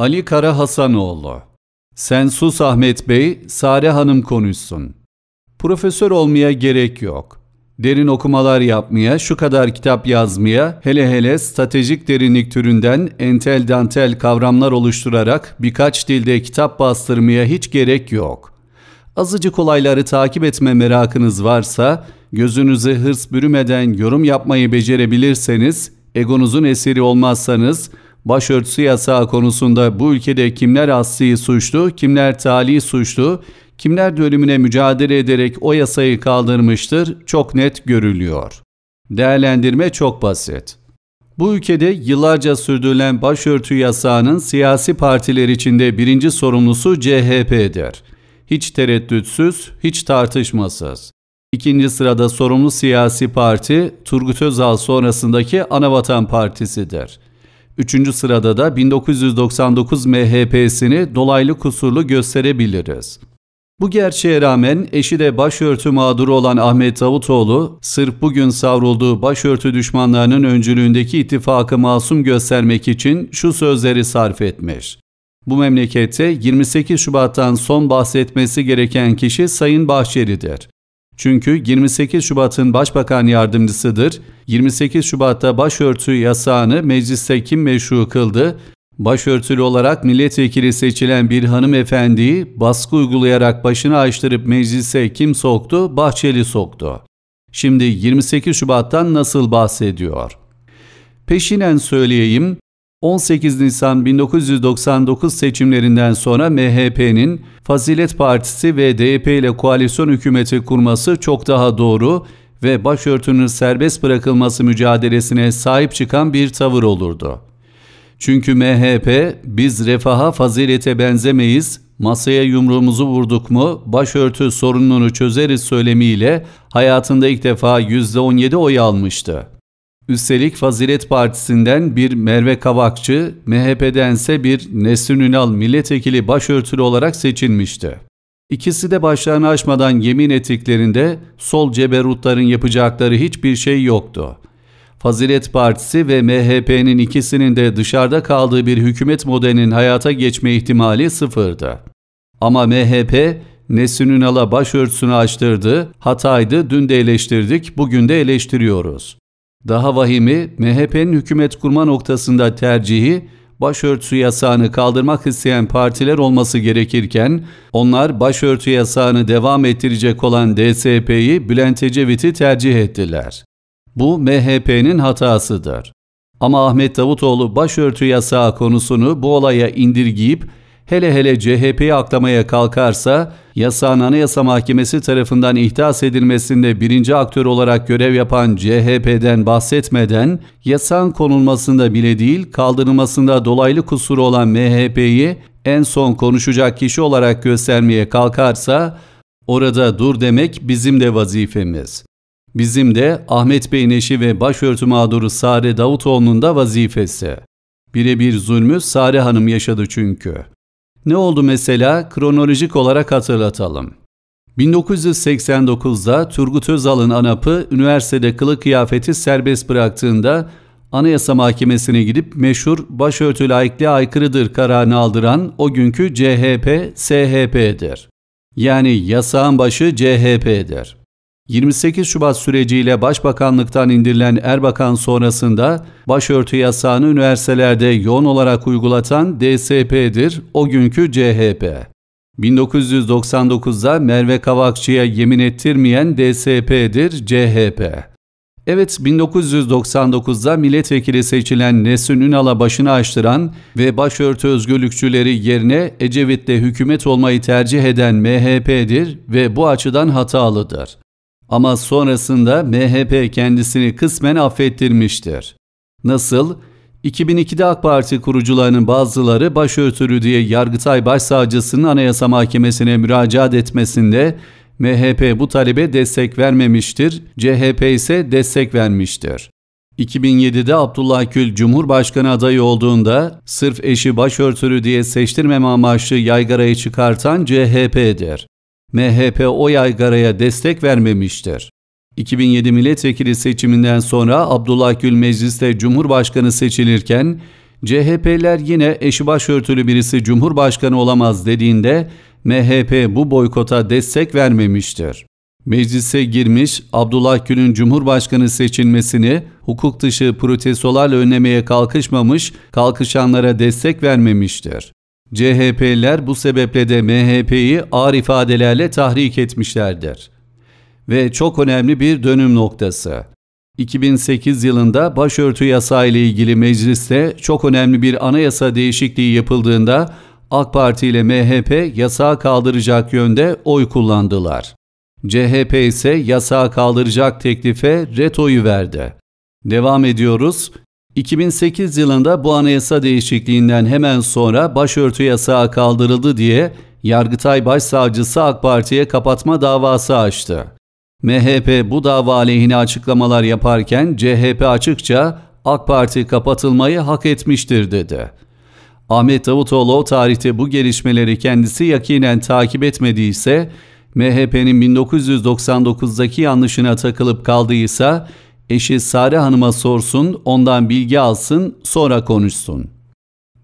Ali Kara Hasanoğlu Sen sus Ahmet Bey, Sare Hanım konuşsun. Profesör olmaya gerek yok. Derin okumalar yapmaya, şu kadar kitap yazmaya, hele hele stratejik derinlik türünden entel dantel kavramlar oluşturarak birkaç dilde kitap bastırmaya hiç gerek yok. Azıcık olayları takip etme merakınız varsa, gözünüze hırs bürümeden yorum yapmayı becerebilirseniz, egonuzun eseri olmazsanız, başörtüsü yasağı konusunda bu ülkede kimler asli suçlu, kimler tali suçlu, kimler dönümüne mücadele ederek o yasayı kaldırmıştır çok net görülüyor. Değerlendirme çok basit. Bu ülkede yıllarca sürdürülen başörtü yasağının siyasi partiler içinde birinci sorumlusu CHP'dir. Hiç tereddütsüz, hiç tartışmasız. İkinci sırada sorumlu siyasi parti Turgut Özal sonrasındaki Anavatan Partisi'dir. Üçüncü sırada da 1999 MHP'sini dolaylı kusurlu gösterebiliriz. Bu gerçeğe rağmen eşi de başörtü mağduru olan Ahmet Davutoğlu, sırf bugün savrulduğu başörtü düşmanlarının öncülüğündeki ittifakı masum göstermek için şu sözleri sarf etmiş. Bu memlekette 28 Şubat'tan son bahsetmesi gereken kişi Sayın Bahçeli'dir. Çünkü 28 Şubat'ın başbakan yardımcısıdır. 28 Şubat'ta başörtü yasağını mecliste kim meşru kıldı? Başörtülü olarak milletvekili seçilen bir hanımefendiyi baskı uygulayarak başını açtırıp meclise kim soktu? Bahçeli soktu. Şimdi 28 Şubat'tan nasıl bahsediyor? Peşinen söyleyeyim, 18 Nisan 1999 seçimlerinden sonra MHP'nin Fazilet Partisi ve DYP ile koalisyon hükümeti kurması çok daha doğru ve başörtünün serbest bırakılması mücadelesine sahip çıkan bir tavır olurdu. Çünkü MHP biz refaha fazilete benzemeyiz, masaya yumruğumuzu vurduk mu başörtü sorununu çözeriz söylemiyle hayatında ilk defa %17 oy almıştı. Üstelik Fazilet Partisi'nden bir Merve Kavakçı, MHP'dense bir Nesrin Ünal milletvekili başörtülü olarak seçilmişti. İkisi de başlarını açmadan yemin ettiklerinde sol ceberutların yapacakları hiçbir şey yoktu. Fazilet Partisi ve MHP'nin ikisinin de dışarıda kaldığı bir hükümet modelinin hayata geçme ihtimali sıfırdı. Ama MHP Nesrin Ünal'a başörtüsünü açtırdı, hataydı, dün de eleştirdik, bugün de eleştiriyoruz. Daha vahimi MHP'nin hükümet kurma noktasında tercihi başörtüsü yasağını kaldırmak isteyen partiler olması gerekirken onlar başörtü yasağını devam ettirecek olan DSP'yi Bülent Ecevit'i tercih ettiler. Bu MHP'nin hatasıdır. Ama Ahmet Davutoğlu başörtü yasağı konusunu bu olaya indirgeyip hele hele CHP'yi aklamaya kalkarsa yasağın Anayasa Mahkemesi tarafından ihdas edilmesinde birinci aktör olarak görev yapan CHP'den bahsetmeden yasağın konulmasında bile değil kaldırılmasında dolaylı kusuru olan MHP'yi en son konuşacak kişi olarak göstermeye kalkarsa orada dur demek bizim de vazifemiz. Bizim de Ahmet Bey'in eşi ve başörtü mağduru Sare Davutoğlu'nun da vazifesi. Birebir zulmü Sare Hanım yaşadı çünkü. Ne oldu mesela? Kronolojik olarak hatırlatalım. 1989'da Turgut Özal'ın ANAP'ı üniversitede kılık kıyafeti serbest bıraktığında Anayasa Mahkemesi'ne gidip meşhur başörtü laikliğe aykırıdır kararını aldıran o günkü CHP, SHP'dir. Yani yasağın başı CHP'dir. 28 Şubat süreciyle Başbakanlıktan indirilen Erbakan sonrasında başörtü yasağını üniversitelerde yoğun olarak uygulatan DSP'dir o günkü CHP. 1999'da Merve Kavakçı'ya yemin ettirmeyen DSP'dir CHP. Evet 1999'da milletvekili seçilen Nesin Ünal'a başını açtıran ve başörtü özgürlükçüleri yerine Ecevit'le hükümet olmayı tercih eden MHP'dir ve bu açıdan hatalıdır. Ama sonrasında MHP kendisini kısmen affettirmiştir. Nasıl? 2002'de AK Parti kurucularının bazıları başörtülü diye Yargıtay Başsavcısının Anayasa Mahkemesi'ne müracaat etmesinde MHP bu talebe destek vermemiştir, CHP ise destek vermiştir. 2007'de Abdullah Gül Cumhurbaşkanı adayı olduğunda sırf eşi başörtülü diye seçtirmeme amaçlı yaygarayı çıkartan CHP'dir. MHP o yaygaraya destek vermemiştir. 2007 milletvekili seçiminden sonra Abdullah Gül mecliste Cumhurbaşkanı seçilirken CHP'ler yine eşi başörtülü birisi Cumhurbaşkanı olamaz dediğinde MHP bu boykota destek vermemiştir. Meclise girmiş Abdullah Gül'ün Cumhurbaşkanı seçilmesini hukuk dışı protestolarla önlemeye kalkışmamış, kalkışanlara destek vermemiştir. CHP'ler bu sebeple de MHP'yi ağır ifadelerle tahrik etmişlerdir. Ve çok önemli bir dönüm noktası. 2008 yılında başörtü yasağı ile ilgili mecliste çok önemli bir anayasa değişikliği yapıldığında AK Parti ile MHP yasağı kaldıracak yönde oy kullandılar. CHP ise yasağı kaldıracak teklife retoyu verdi. Devam ediyoruz. 2008 yılında bu anayasa değişikliğinden hemen sonra başörtü yasağı kaldırıldı diye Yargıtay Başsavcısı AK Parti'ye kapatma davası açtı. MHP bu dava aleyhine açıklamalar yaparken CHP açıkça AK Parti kapatılmayı hak etmiştir dedi. Ahmet Davutoğlu o tarihte bu gelişmeleri kendisi yakinen takip etmediyse, MHP'nin 1999'daki yanlışına takılıp kaldıysa Eşi Sare Hanım'a sorsun, ondan bilgi alsın, sonra konuşsun.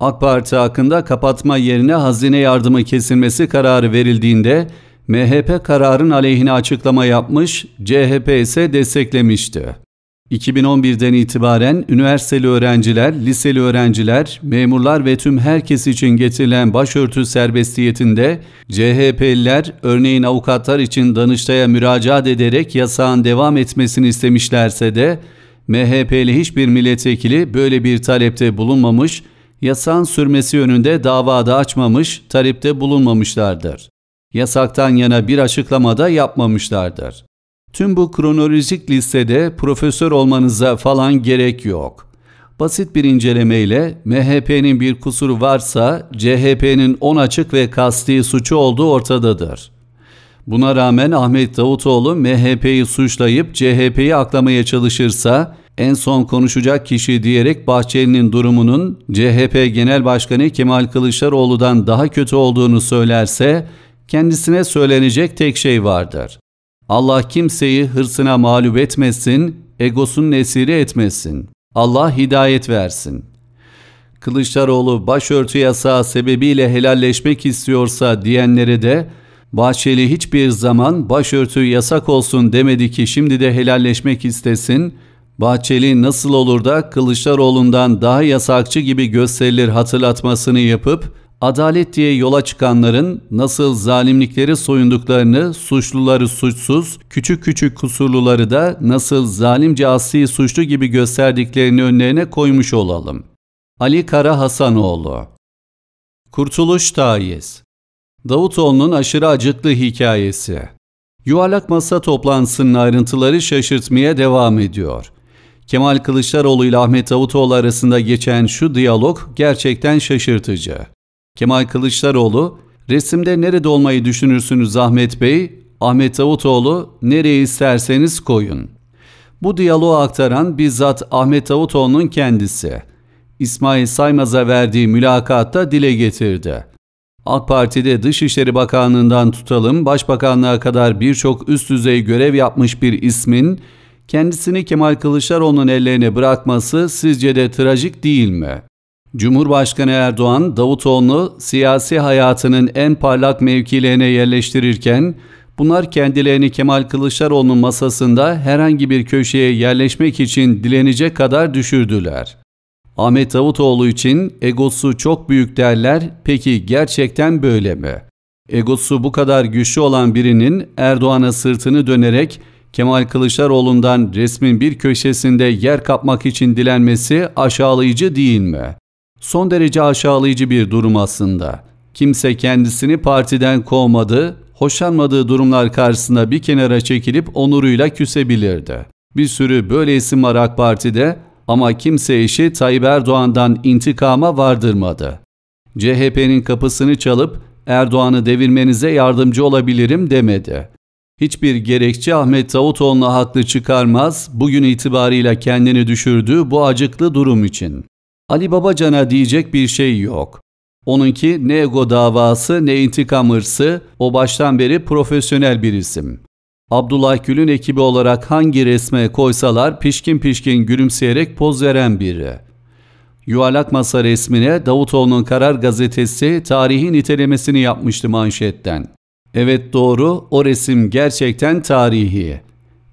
AK Parti hakkında kapatma yerine hazine yardımı kesilmesi kararı verildiğinde MHP kararın aleyhine açıklama yapmış, CHP ise desteklemişti. 2011'den itibaren üniversiteli öğrenciler, liseli öğrenciler, memurlar ve tüm herkes için getirilen başörtü serbestiyetinde CHP'liler örneğin avukatlar için Danıştay'a müracaat ederek yasağın devam etmesini istemişlerse de MHP'li hiçbir milletvekili böyle bir talepte bulunmamış, yasağın sürmesi yönünde davada açmamış, talepte bulunmamışlardır. Yasaktan yana bir açıklamada yapmamışlardır. Tüm bu kronolojik listede profesör olmanıza falan gerek yok. Basit bir incelemeyle MHP'nin bir kusuru varsa CHP'nin on açık ve kasti suçu olduğu ortadadır. Buna rağmen Ahmet Davutoğlu MHP'yi suçlayıp CHP'yi aklamaya çalışırsa en son konuşacak kişi diyerek Bahçeli'nin durumunun CHP Genel Başkanı Kemal Kılıçdaroğlu'dan daha kötü olduğunu söylerse kendisine söylenecek tek şey vardır. Allah kimseyi hırsına mağlup etmesin, egosunun esiri etmesin. Allah hidayet versin. Kılıçdaroğlu başörtü yasağı sebebiyle helalleşmek istiyorsa diyenlere de Bahçeli hiçbir zaman başörtü yasak olsun demedi ki şimdi de helalleşmek istesin. Bahçeli nasıl olur da Kılıçdaroğlu'ndan daha yasakçı gibi gösterilir hatırlatmasını yapıp adalet diye yola çıkanların nasıl zalimlikleri soyunduklarını, suçluları suçsuz, küçük küçük kusurluları da nasıl zalimce asi suçlu gibi gösterdiklerini önlerine koymuş olalım. Ali Kara Hasanoğlu Kurtuluş Tayiz Davutoğlu'nun aşırı acıklı hikayesi Yuvarlak masa toplantısının ayrıntıları şaşırtmaya devam ediyor. Kemal Kılıçdaroğlu ile Ahmet Davutoğlu arasında geçen şu diyalog gerçekten şaşırtıcı. Kemal Kılıçdaroğlu, resimde nerede olmayı düşünürsünüz Ahmet Bey? Ahmet Davutoğlu, nereye isterseniz koyun. Bu diyaloğu aktaran bizzat Ahmet Davutoğlu'nun kendisi. İsmail Saymaz'a verdiği mülakatta dile getirdi. AK Parti'de Dışişleri Bakanlığından tutalım, Başbakanlığa kadar birçok üst düzey görev yapmış bir ismin kendisini Kemal Kılıçdaroğlu'nun ellerine bırakması sizce de trajik değil mi? Cumhurbaşkanı Erdoğan, Davutoğlu siyasi hayatının en parlak mevkilerine yerleştirirken, bunlar kendilerini Kemal Kılıçdaroğlu'nun masasında herhangi bir köşeye yerleşmek için dilenecek kadar düşürdüler. Ahmet Davutoğlu için egosu çok büyük derler, peki gerçekten böyle mi? Egosu bu kadar güçlü olan birinin Erdoğan'a sırtını dönerek Kemal Kılıçdaroğlu'ndan resmin bir köşesinde yer kapmak için dilenmesi aşağılayıcı değil mi? son derece aşağılayıcı bir durum aslında. Kimse kendisini partiden kovmadı, hoşlanmadığı durumlar karşısında bir kenara çekilip onuruyla küsebilirdi. Bir sürü böyle isim var AK Parti'de ama kimse işi Tayyip Erdoğan'dan intikama vardırmadı. CHP'nin kapısını çalıp Erdoğan'ı devirmenize yardımcı olabilirim demedi. Hiçbir gerekçe Ahmet Davutoğlu'na haklı çıkarmaz, bugün itibarıyla kendini düşürdüğü bu acıklı durum için. Ali Babacan'a diyecek bir şey yok. Onunki ne ego davası ne intikam hırsı o baştan beri profesyonel bir isim. Abdullah Gül'ün ekibi olarak hangi resme koysalar pişkin pişkin gülümseyerek poz veren biri. Yuvarlak masa resmine Davutoğlu'nun Karar Gazetesi tarihi nitelemesini yapmıştı manşetten. Evet doğru o resim gerçekten tarihi.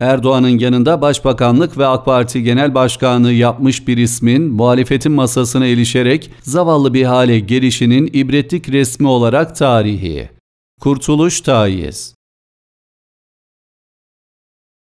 Erdoğan'ın yanında Başbakanlık ve AK Parti Genel Başkanı yapmış bir ismin muhalefetin masasına ilişerek zavallı bir hale gelişinin ibretlik resmi olarak tarihi. Kurtuluş tayiz.